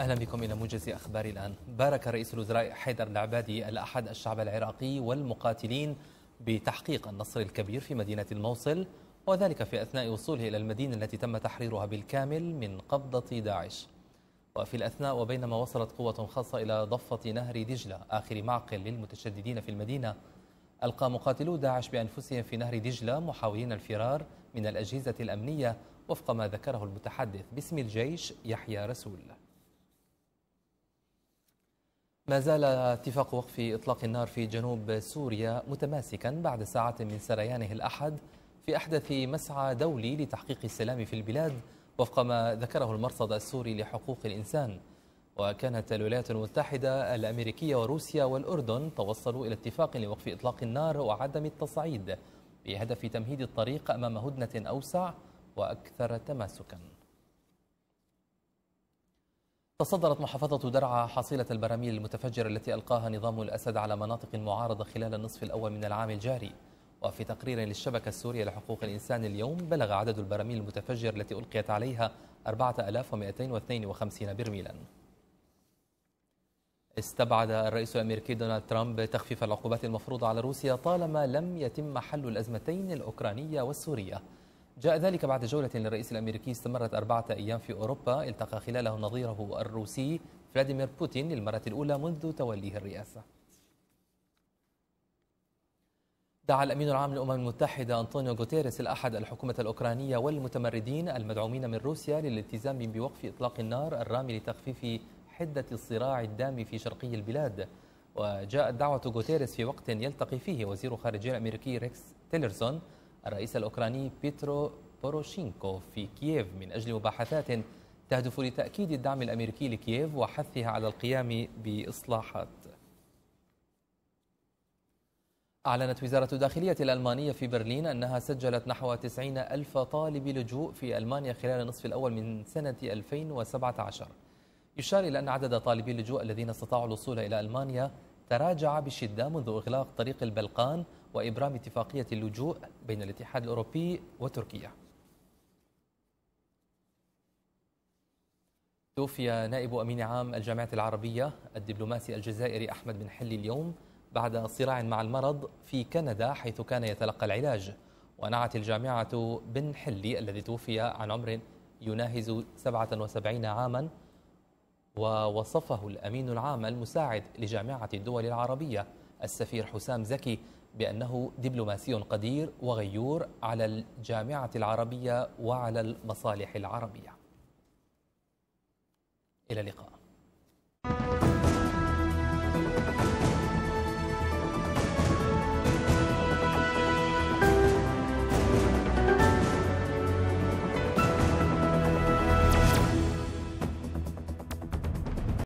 أهلا بكم إلى موجز أخبار الآن بارك رئيس الوزراء حيدر العبادي الأحد الشعب العراقي والمقاتلين بتحقيق النصر الكبير في مدينة الموصل وذلك في أثناء وصوله إلى المدينة التي تم تحريرها بالكامل من قبضة داعش وفي الأثناء وبينما وصلت قوة خاصة إلى ضفة نهر دجلة آخر معقل للمتشددين في المدينة ألقى مقاتلو داعش بأنفسهم في نهر دجلة محاولين الفرار من الأجهزة الأمنية وفق ما ذكره المتحدث باسم الجيش يحيى رسول ما زال اتفاق وقف إطلاق النار في جنوب سوريا متماسكا بعد ساعات من سريانه الأحد في أحدث مسعى دولي لتحقيق السلام في البلاد وفق ما ذكره المرصد السوري لحقوق الإنسان وكانت الولايات المتحدة الأمريكية وروسيا والأردن توصلوا إلى اتفاق لوقف إطلاق النار وعدم التصعيد بهدف تمهيد الطريق أمام هدنة أوسع وأكثر تماسكاً تصدرت محافظة درعا حصيلة البراميل المتفجرة التي ألقاها نظام الأسد على مناطق معارضة خلال النصف الأول من العام الجاري وفي تقرير للشبكة السورية لحقوق الإنسان اليوم بلغ عدد البراميل المتفجرة التي ألقيت عليها 4252 برميلا استبعد الرئيس الأمريكي دونالد ترامب تخفيف العقوبات المفروضة على روسيا طالما لم يتم حل الأزمتين الأوكرانية والسورية جاء ذلك بعد جولة للرئيس الأمريكي استمرت أربعة أيام في أوروبا التقى خلاله نظيره الروسي فلاديمير بوتين للمرة الأولى منذ توليه الرئاسة دعا الأمين العام للأمم المتحدة أنطونيو غوتيريس الأحد الحكومة الأوكرانية والمتمردين المدعومين من روسيا للالتزام بوقف إطلاق النار الرامي لتخفيف حدة الصراع الدام في شرقي البلاد وجاءت دعوة غوتيريس في وقت يلتقي فيه وزير خارجية الأمريكي ريكس تيلرسون الرئيس الأوكراني بيترو بوروشينكو في كييف من أجل مباحثات تهدف لتأكيد الدعم الأمريكي لكييف وحثها على القيام بإصلاحات أعلنت وزارة الداخلية الألمانية في برلين أنها سجلت نحو 90 ألف طالب لجوء في ألمانيا خلال النصف الأول من سنة 2017 يشار إلى أن عدد طالبي اللجوء الذين استطاعوا الوصول إلى ألمانيا تراجع بشدة منذ إغلاق طريق البلقان وإبرام اتفاقية اللجوء بين الاتحاد الأوروبي وتركيا توفي نائب أمين عام الجامعة العربية الدبلوماسي الجزائري أحمد بن حلي اليوم بعد صراع مع المرض في كندا حيث كان يتلقى العلاج ونعت الجامعة بن حلي الذي توفي عن عمر يناهز 77 عاما ووصفه الأمين العام المساعد لجامعة الدول العربية السفير حسام زكي بأنه دبلوماسي قدير وغيور على الجامعة العربية وعلى المصالح العربية إلى اللقاء thank you